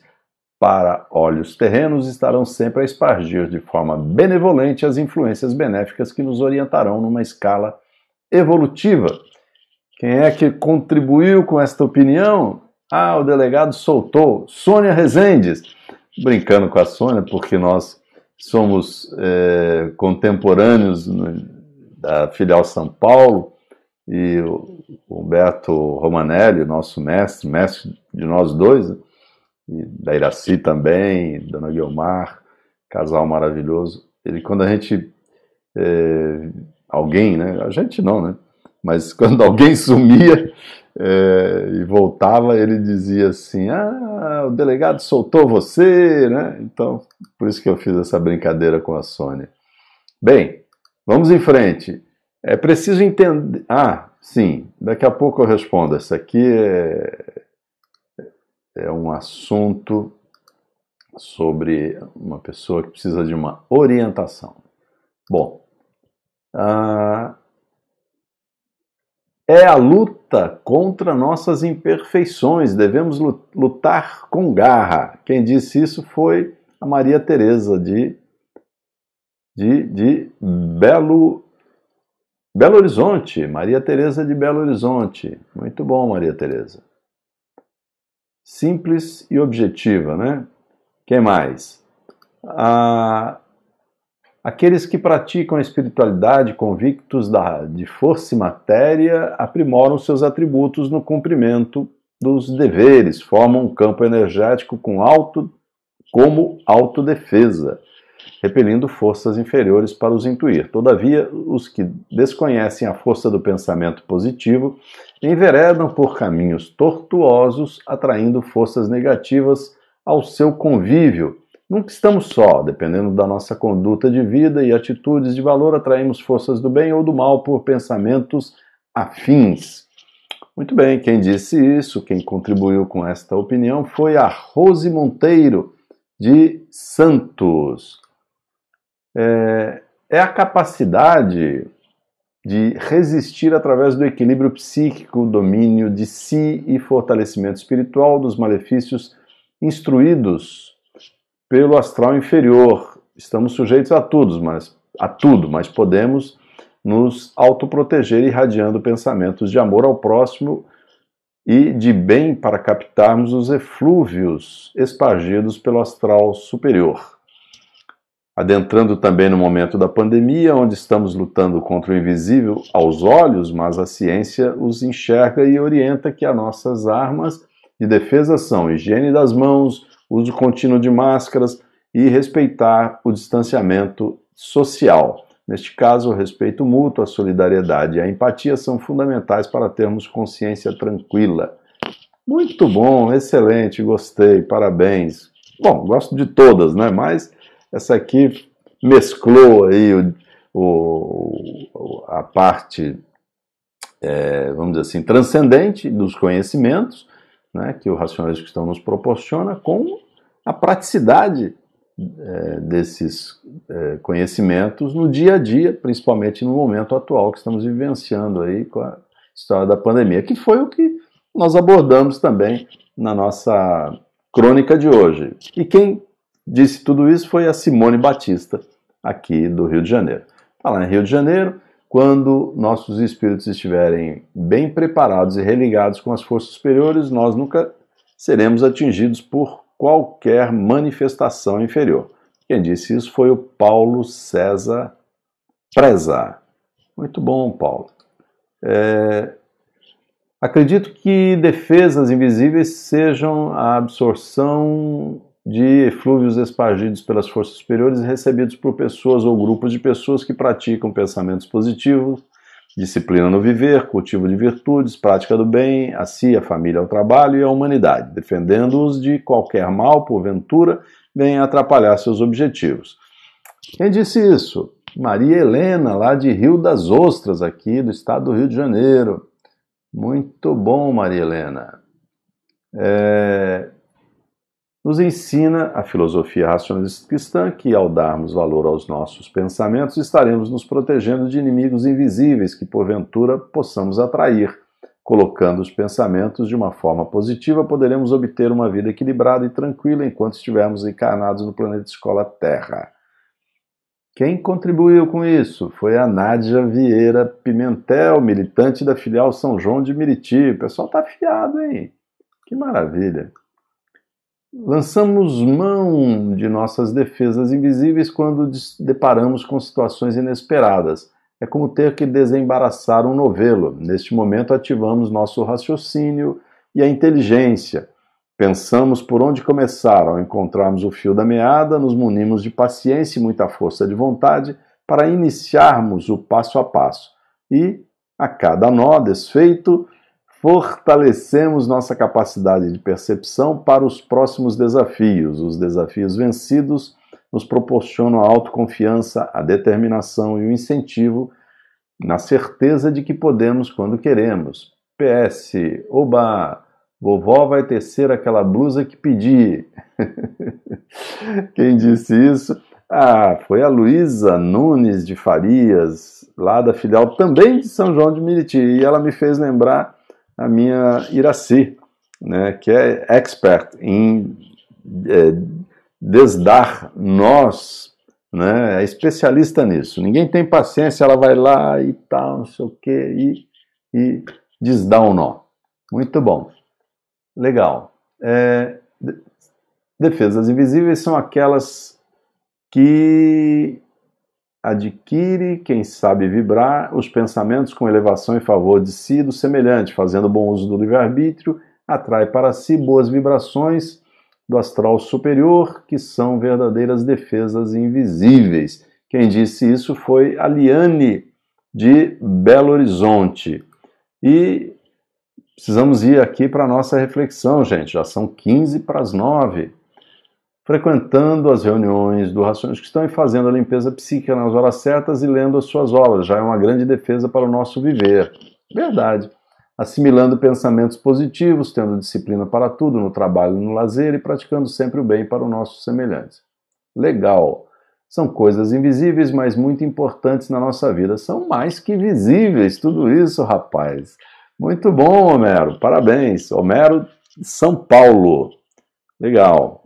para olhos terrenos, estarão sempre a espargir de forma benevolente as influências benéficas que nos orientarão numa escala evolutiva. Quem é que contribuiu com esta opinião? Ah, o delegado soltou. Sônia Rezendes. Brincando com a Sônia, porque nós somos é, contemporâneos no, da filial São Paulo e o Humberto Romanelli, nosso mestre, mestre de nós dois, né? e da Iraci também, Dona Guilmar, casal maravilhoso. Ele, quando a gente. É, alguém, né? A gente não, né? Mas quando alguém sumia, é, e voltava, ele dizia assim: Ah, o delegado soltou você, né? Então, por isso que eu fiz essa brincadeira com a Sônia. Bem, vamos em frente. É preciso entender. Ah, sim, daqui a pouco eu respondo. Essa aqui é, é um assunto sobre uma pessoa que precisa de uma orientação. Bom, ah, é a luta contra nossas imperfeições. Devemos lutar com garra. Quem disse isso foi a Maria Teresa de, de, de Belo, Belo Horizonte. Maria Teresa de Belo Horizonte. Muito bom, Maria Teresa. Simples e objetiva, né? Quem mais? Aqueles que praticam a espiritualidade convictos da, de força e matéria aprimoram seus atributos no cumprimento dos deveres, formam um campo energético com alto como autodefesa, repelindo forças inferiores para os intuir. Todavia, os que desconhecem a força do pensamento positivo enveredam por caminhos tortuosos, atraindo forças negativas ao seu convívio Nunca estamos só, dependendo da nossa conduta de vida e atitudes de valor, atraímos forças do bem ou do mal por pensamentos afins. Muito bem, quem disse isso, quem contribuiu com esta opinião foi a Rose Monteiro, de Santos. É, é a capacidade de resistir através do equilíbrio psíquico, domínio de si e fortalecimento espiritual dos malefícios instruídos pelo astral inferior. Estamos sujeitos a tudo mas a tudo, mas podemos nos autoproteger irradiando pensamentos de amor ao próximo e de bem para captarmos os eflúvios espargidos pelo astral superior. Adentrando também no momento da pandemia, onde estamos lutando contra o invisível aos olhos, mas a ciência os enxerga e orienta que as nossas armas de defesa são higiene das mãos, uso contínuo de máscaras e respeitar o distanciamento social. Neste caso, o respeito mútuo, a solidariedade e a empatia são fundamentais para termos consciência tranquila. Muito bom, excelente, gostei, parabéns. Bom, gosto de todas, né? Mas essa aqui mesclou aí o, o, a parte, é, vamos dizer assim, transcendente dos conhecimentos né, que o racionalismo cristão nos proporciona com a praticidade é, desses é, conhecimentos no dia a dia, principalmente no momento atual que estamos vivenciando aí com a história da pandemia, que foi o que nós abordamos também na nossa crônica de hoje. E quem disse tudo isso foi a Simone Batista, aqui do Rio de Janeiro. Falar tá em Rio de Janeiro, quando nossos espíritos estiverem bem preparados e religados com as forças superiores, nós nunca seremos atingidos por qualquer manifestação inferior. Quem disse isso foi o Paulo César Preza. Muito bom, Paulo. É... Acredito que defesas invisíveis sejam a absorção de eflúvios espargidos pelas forças superiores recebidos por pessoas ou grupos de pessoas que praticam pensamentos positivos, disciplina no viver, cultivo de virtudes, prática do bem, a si, a família, ao trabalho e à humanidade, defendendo-os de qualquer mal, porventura, venha atrapalhar seus objetivos. Quem disse isso? Maria Helena, lá de Rio das Ostras, aqui do estado do Rio de Janeiro. Muito bom, Maria Helena. É, nos ensina a filosofia racionalista cristã que, ao darmos valor aos nossos pensamentos, estaremos nos protegendo de inimigos invisíveis que, porventura, possamos atrair. Colocando os pensamentos de uma forma positiva, poderemos obter uma vida equilibrada e tranquila enquanto estivermos encarnados no planeta Escola Terra. Quem contribuiu com isso foi a Nádia Vieira Pimentel, militante da filial São João de Miriti. O pessoal tá afiado, hein? Que maravilha! Lançamos mão de nossas defesas invisíveis quando deparamos com situações inesperadas. É como ter que desembaraçar um novelo. Neste momento, ativamos nosso raciocínio e a inteligência. Pensamos por onde começar. Ao encontrarmos o fio da meada, nos munimos de paciência e muita força de vontade para iniciarmos o passo a passo. E, a cada nó desfeito, fortalecemos nossa capacidade de percepção para os próximos desafios. Os desafios vencidos nos proporcionam a autoconfiança, a determinação e o incentivo na certeza de que podemos quando queremos. PS, oba, vovó vai tecer aquela blusa que pedi. Quem disse isso? Ah, foi a Luísa Nunes de Farias, lá da filial também de São João de Meriti, e ela me fez lembrar a minha Iraci, né, que é expert em é, desdar nós, né, é especialista nisso. Ninguém tem paciência, ela vai lá e tal, não sei o quê, e, e desdá um nó. Muito bom. Legal. É, defesas invisíveis são aquelas que adquire quem sabe vibrar os pensamentos com elevação em favor de si e do semelhante, fazendo bom uso do livre-arbítrio, atrai para si boas vibrações do astral superior, que são verdadeiras defesas invisíveis. Quem disse isso foi a Liane de Belo Horizonte. E precisamos ir aqui para a nossa reflexão, gente. Já são 15 para as 9 frequentando as reuniões do Rações que estão e fazendo a limpeza psíquica nas horas certas e lendo as suas obras. Já é uma grande defesa para o nosso viver. Verdade. Assimilando pensamentos positivos, tendo disciplina para tudo, no trabalho e no lazer e praticando sempre o bem para o nosso semelhante. Legal. São coisas invisíveis, mas muito importantes na nossa vida. São mais que visíveis, tudo isso, rapaz. Muito bom, Homero. Parabéns. Homero, São Paulo. Legal.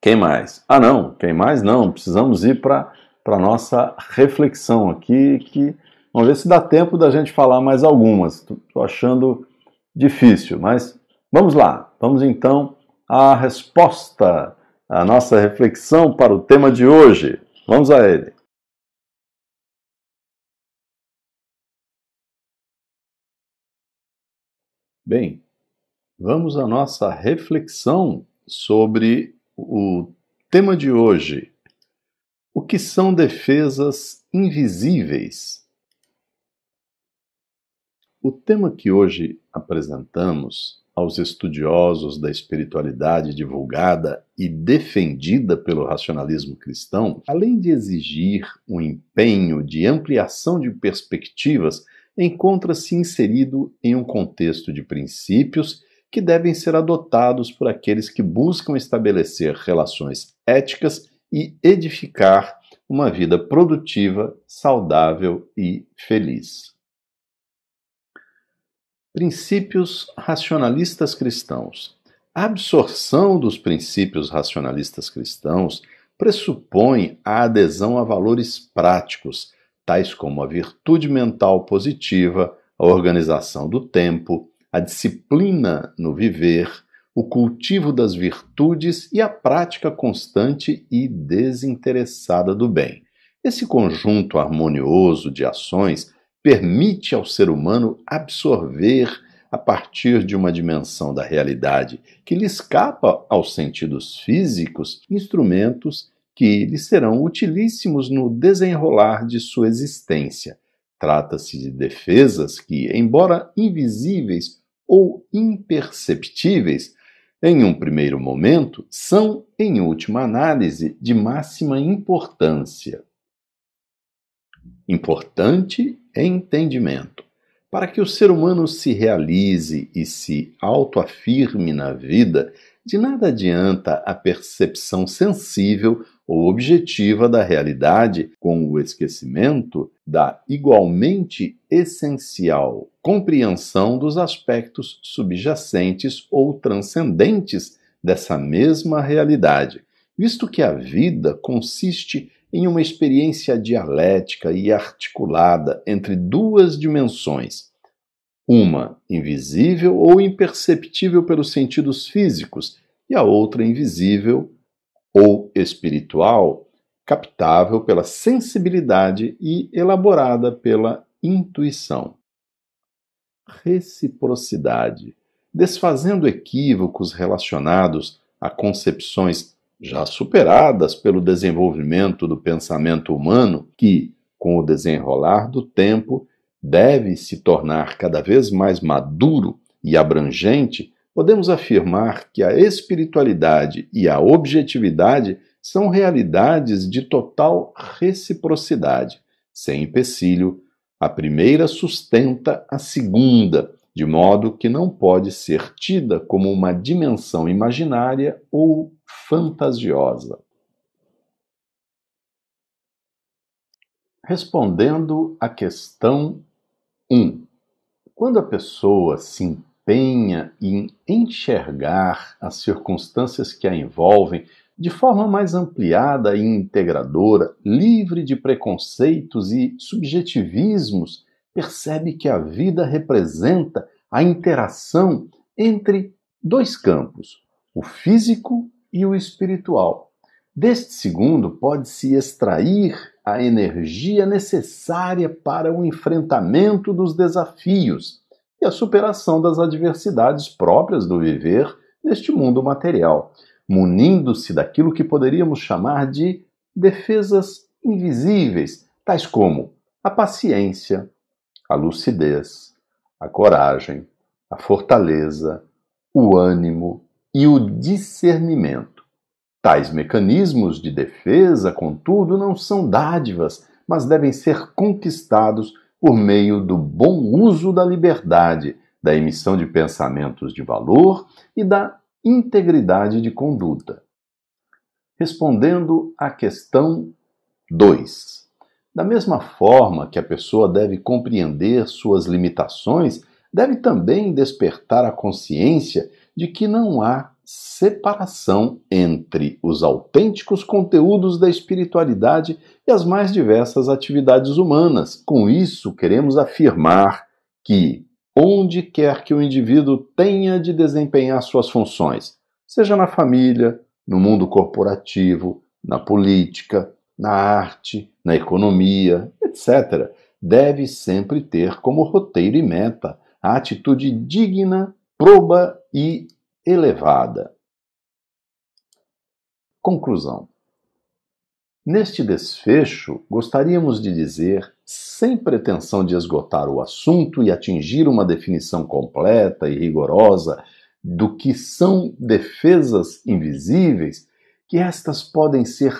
Quem mais? Ah, não, quem mais? Não, precisamos ir para a nossa reflexão aqui, que vamos ver se dá tempo da gente falar mais algumas. Estou achando difícil, mas vamos lá. Vamos então à resposta, à nossa reflexão para o tema de hoje. Vamos a ele. Bem, vamos à nossa reflexão sobre o tema de hoje: O que são defesas invisíveis? O tema que hoje apresentamos aos estudiosos da espiritualidade divulgada e defendida pelo racionalismo cristão, além de exigir um empenho de ampliação de perspectivas, encontra-se inserido em um contexto de princípios que devem ser adotados por aqueles que buscam estabelecer relações éticas e edificar uma vida produtiva, saudável e feliz. Princípios racionalistas cristãos. A absorção dos princípios racionalistas cristãos pressupõe a adesão a valores práticos, tais como a virtude mental positiva, a organização do tempo, a disciplina no viver, o cultivo das virtudes e a prática constante e desinteressada do bem. Esse conjunto harmonioso de ações permite ao ser humano absorver a partir de uma dimensão da realidade que lhe escapa aos sentidos físicos, instrumentos que lhe serão utilíssimos no desenrolar de sua existência. Trata-se de defesas que, embora invisíveis ou imperceptíveis, em um primeiro momento, são, em última análise, de máxima importância. Importante é entendimento. Para que o ser humano se realize e se autoafirme na vida, de nada adianta a percepção sensível ou objetiva da realidade, com o esquecimento da igualmente essencial compreensão dos aspectos subjacentes ou transcendentes dessa mesma realidade, visto que a vida consiste em uma experiência dialética e articulada entre duas dimensões, uma invisível ou imperceptível pelos sentidos físicos e a outra invisível ou espiritual, captável pela sensibilidade e elaborada pela intuição. Reciprocidade, desfazendo equívocos relacionados a concepções já superadas pelo desenvolvimento do pensamento humano, que, com o desenrolar do tempo, deve se tornar cada vez mais maduro e abrangente podemos afirmar que a espiritualidade e a objetividade são realidades de total reciprocidade, sem empecilho. A primeira sustenta a segunda, de modo que não pode ser tida como uma dimensão imaginária ou fantasiosa. Respondendo à questão 1. Quando a pessoa se empenha em enxergar as circunstâncias que a envolvem de forma mais ampliada e integradora, livre de preconceitos e subjetivismos, percebe que a vida representa a interação entre dois campos, o físico e o espiritual. Deste segundo, pode-se extrair a energia necessária para o enfrentamento dos desafios e a superação das adversidades próprias do viver neste mundo material, munindo-se daquilo que poderíamos chamar de defesas invisíveis, tais como a paciência, a lucidez, a coragem, a fortaleza, o ânimo e o discernimento. Tais mecanismos de defesa, contudo, não são dádivas, mas devem ser conquistados por meio do bom uso da liberdade, da emissão de pensamentos de valor e da integridade de conduta. Respondendo à questão 2. Da mesma forma que a pessoa deve compreender suas limitações, deve também despertar a consciência de que não há separação entre os autênticos conteúdos da espiritualidade e as mais diversas atividades humanas. Com isso, queremos afirmar que, onde quer que o indivíduo tenha de desempenhar suas funções, seja na família, no mundo corporativo, na política, na arte, na economia, etc., deve sempre ter como roteiro e meta a atitude digna, proba e elevada. Conclusão. Neste desfecho, gostaríamos de dizer, sem pretensão de esgotar o assunto e atingir uma definição completa e rigorosa do que são defesas invisíveis, que estas podem ser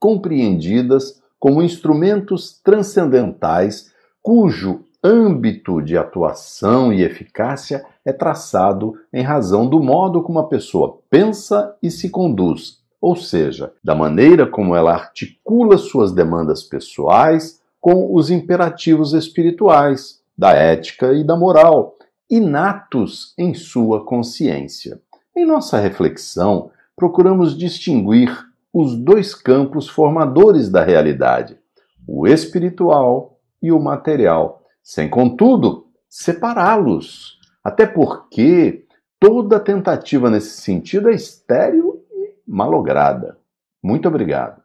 compreendidas como instrumentos transcendentais cujo âmbito de atuação e eficácia é traçado em razão do modo como a pessoa pensa e se conduz, ou seja, da maneira como ela articula suas demandas pessoais com os imperativos espirituais, da ética e da moral, inatos em sua consciência. Em nossa reflexão, procuramos distinguir os dois campos formadores da realidade, o espiritual e o material sem contudo separá-los. Até porque toda tentativa nesse sentido é estéril e malograda. Muito obrigado.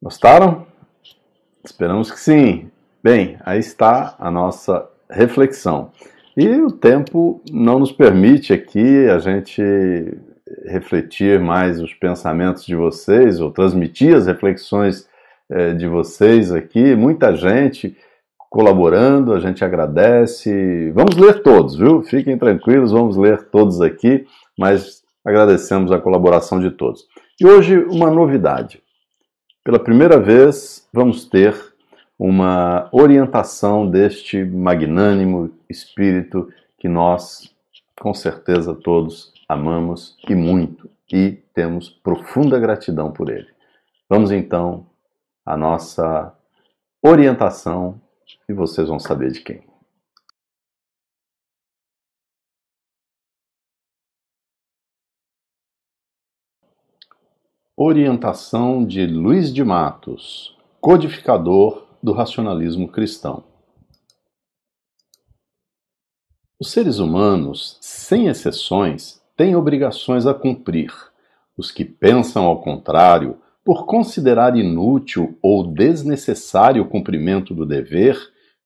Gostaram? Esperamos que sim. Bem, aí está a nossa reflexão. E o tempo não nos permite aqui a gente refletir mais os pensamentos de vocês ou transmitir as reflexões eh, de vocês aqui. Muita gente colaborando, a gente agradece. Vamos ler todos, viu? Fiquem tranquilos, vamos ler todos aqui, mas agradecemos a colaboração de todos. E hoje uma novidade. Pela primeira vez, vamos ter uma orientação deste magnânimo espírito que nós, com certeza, todos amamos e muito e temos profunda gratidão por ele. Vamos então à nossa orientação e vocês vão saber de quem. Orientação de Luiz de Matos, codificador do racionalismo cristão. Os seres humanos, sem exceções, têm obrigações a cumprir. Os que pensam ao contrário, por considerar inútil ou desnecessário o cumprimento do dever,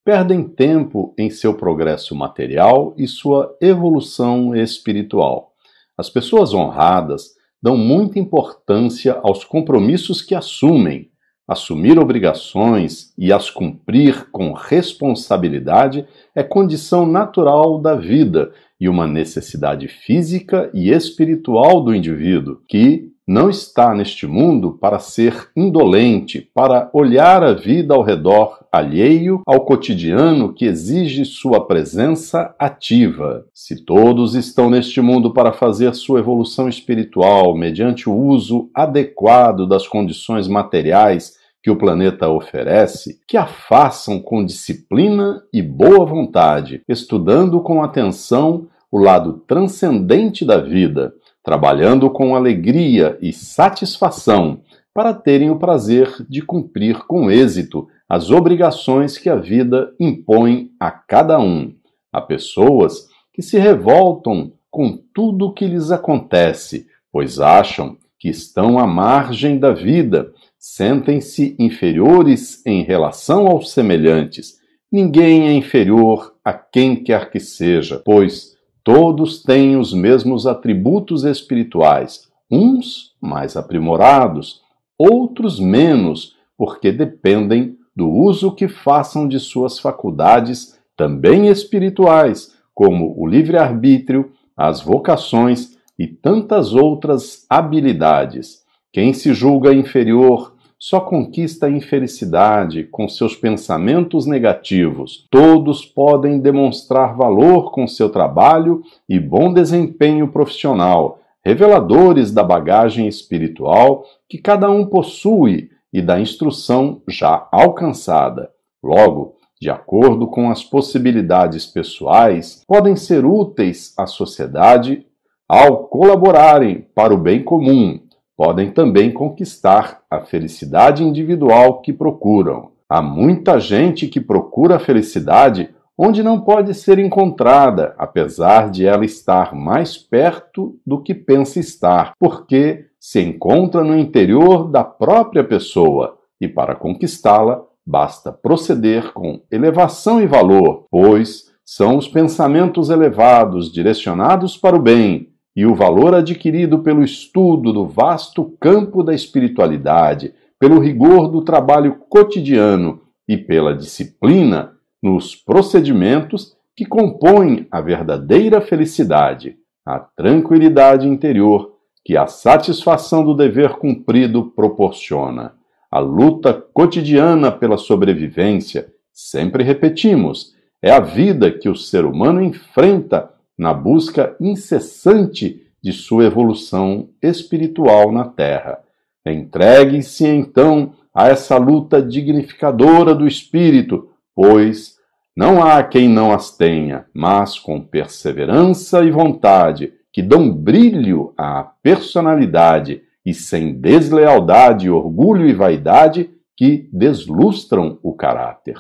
perdem tempo em seu progresso material e sua evolução espiritual. As pessoas honradas dão muita importância aos compromissos que assumem Assumir obrigações e as cumprir com responsabilidade é condição natural da vida e uma necessidade física e espiritual do indivíduo, que não está neste mundo para ser indolente, para olhar a vida ao redor, alheio ao cotidiano que exige sua presença ativa. Se todos estão neste mundo para fazer sua evolução espiritual mediante o uso adequado das condições materiais que o planeta oferece, que a façam com disciplina e boa vontade, estudando com atenção o lado transcendente da vida, trabalhando com alegria e satisfação para terem o prazer de cumprir com êxito as obrigações que a vida impõe a cada um. Há pessoas que se revoltam com tudo o que lhes acontece, pois acham que estão à margem da vida sentem-se inferiores em relação aos semelhantes. Ninguém é inferior a quem quer que seja, pois todos têm os mesmos atributos espirituais, uns mais aprimorados, outros menos, porque dependem do uso que façam de suas faculdades, também espirituais, como o livre-arbítrio, as vocações e tantas outras habilidades quem se julga inferior só conquista a infelicidade com seus pensamentos negativos. Todos podem demonstrar valor com seu trabalho e bom desempenho profissional, reveladores da bagagem espiritual que cada um possui e da instrução já alcançada. Logo, de acordo com as possibilidades pessoais, podem ser úteis à sociedade ao colaborarem para o bem comum, podem também conquistar a felicidade individual que procuram. Há muita gente que procura a felicidade onde não pode ser encontrada, apesar de ela estar mais perto do que pensa estar, porque se encontra no interior da própria pessoa e para conquistá-la basta proceder com elevação e valor, pois são os pensamentos elevados direcionados para o bem e o valor adquirido pelo estudo do vasto campo da espiritualidade, pelo rigor do trabalho cotidiano e pela disciplina nos procedimentos que compõem a verdadeira felicidade, a tranquilidade interior que a satisfação do dever cumprido proporciona. A luta cotidiana pela sobrevivência, sempre repetimos, é a vida que o ser humano enfrenta na busca incessante de sua evolução espiritual na Terra. Entreguem-se então a essa luta dignificadora do espírito, pois não há quem não as tenha, mas com perseverança e vontade, que dão brilho à personalidade e sem deslealdade, orgulho e vaidade que deslustram o caráter.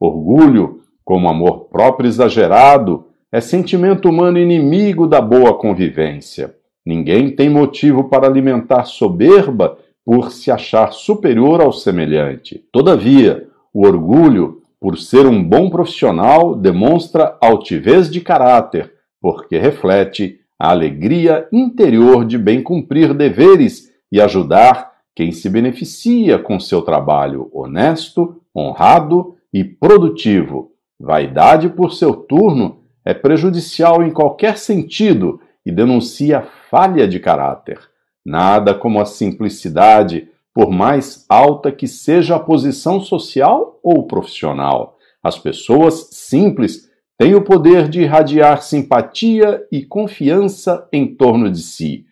Orgulho, como amor próprio exagerado, é sentimento humano inimigo da boa convivência. Ninguém tem motivo para alimentar soberba por se achar superior ao semelhante. Todavia, o orgulho, por ser um bom profissional, demonstra altivez de caráter, porque reflete a alegria interior de bem cumprir deveres e ajudar quem se beneficia com seu trabalho honesto, honrado e produtivo. Vaidade, por seu turno, é prejudicial em qualquer sentido e denuncia falha de caráter. Nada como a simplicidade, por mais alta que seja a posição social ou profissional. As pessoas simples têm o poder de irradiar simpatia e confiança em torno de si.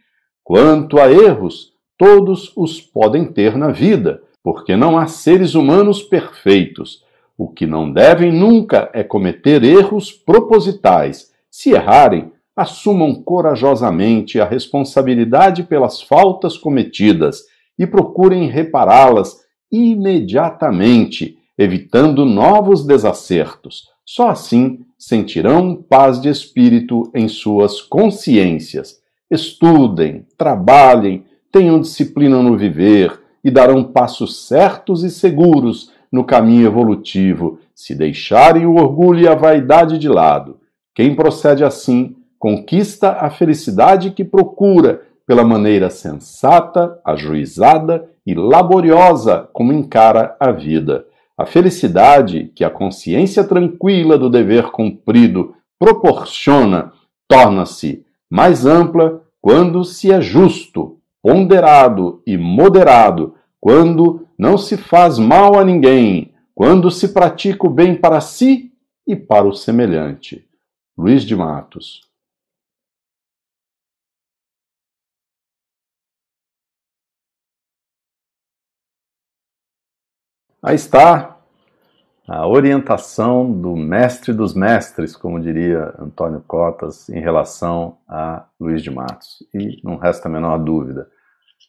Quanto a erros, todos os podem ter na vida, porque não há seres humanos perfeitos o que não devem nunca é cometer erros propositais. Se errarem, assumam corajosamente a responsabilidade pelas faltas cometidas e procurem repará-las imediatamente, evitando novos desacertos. Só assim sentirão paz de espírito em suas consciências. Estudem, trabalhem, tenham disciplina no viver e darão passos certos e seguros no caminho evolutivo se deixarem o orgulho e a vaidade de lado. Quem procede assim conquista a felicidade que procura pela maneira sensata, ajuizada e laboriosa como encara a vida. A felicidade que a consciência tranquila do dever cumprido proporciona torna-se mais ampla quando se é justo, ponderado e moderado quando não se faz mal a ninguém, quando se pratica o bem para si e para o semelhante. Luiz de Matos. Aí está a orientação do mestre dos mestres, como diria Antônio Cotas, em relação a Luiz de Matos. E não resta a menor dúvida,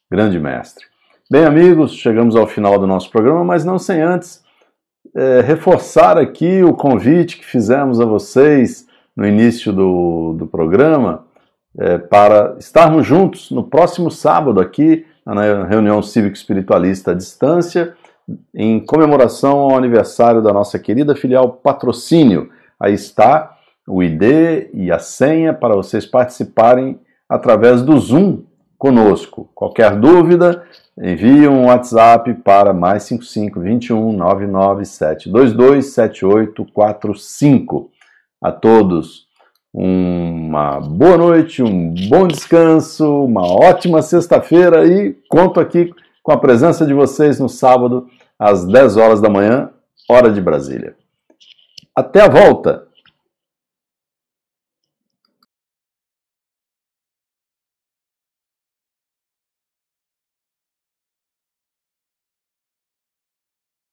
grande mestre. Bem, amigos, chegamos ao final do nosso programa, mas não sem antes é, reforçar aqui o convite que fizemos a vocês no início do, do programa é, para estarmos juntos no próximo sábado aqui na reunião cívico-espiritualista à distância, em comemoração ao aniversário da nossa querida filial Patrocínio. Aí está o ID e a senha para vocês participarem através do Zoom conosco. Qualquer dúvida, envie um WhatsApp para mais 55 21 997 22 7845. A todos uma boa noite, um bom descanso, uma ótima sexta-feira e conto aqui com a presença de vocês no sábado às 10 horas da manhã, hora de Brasília. Até a volta!